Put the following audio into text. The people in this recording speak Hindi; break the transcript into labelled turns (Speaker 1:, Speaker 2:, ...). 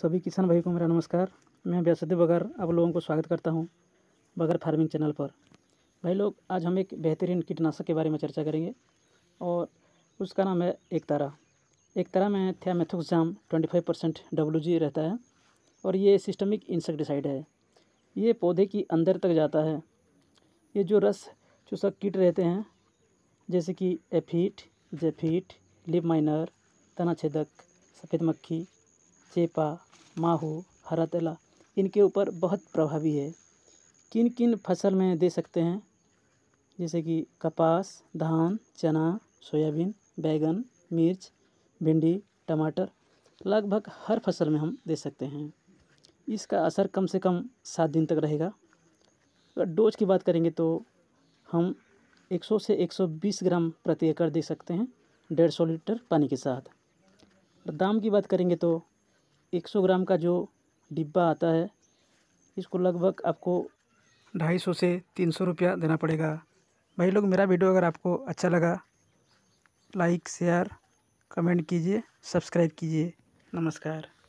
Speaker 1: सभी किसान भाई को मेरा नमस्कार मैं व्यासदेव बगर आप लोगों को स्वागत करता हूं बगर फार्मिंग चैनल पर भाई लोग आज हम एक बेहतरीन कीटनाशक के बारे में चर्चा करेंगे और उसका नाम है एक तारा में thiamethoxam twenty five percent W G रहता है और ये सिस्टमिक इंसेक्टिसाइड है ये पौधे की अंदर तक जाता है ये जो रस चूसक कीट रहते हैं जैसे कि एफीट जेफीट लिप माइनर तना छेदक सफ़ेद मक्खी चेपा माहो हरातला इनके ऊपर बहुत प्रभावी है किन किन फसल में दे सकते हैं जैसे कि कपास धान चना सोयाबीन बैगन मिर्च भिंडी टमाटर लगभग हर फसल में हम दे सकते हैं इसका असर कम से कम सात दिन तक रहेगा अगर डोज की बात करेंगे तो हम 100 से 120 ग्राम प्रति एकड़ दे सकते हैं डेढ़ सौ लीटर पानी के साथ दाम की बात करेंगे तो 100 ग्राम का जो डिब्बा आता है इसको लगभग आपको ढाई सौ से तीन सौ रुपया देना पड़ेगा भाई लोग मेरा वीडियो अगर आपको अच्छा लगा लाइक शेयर कमेंट कीजिए सब्सक्राइब कीजिए नमस्कार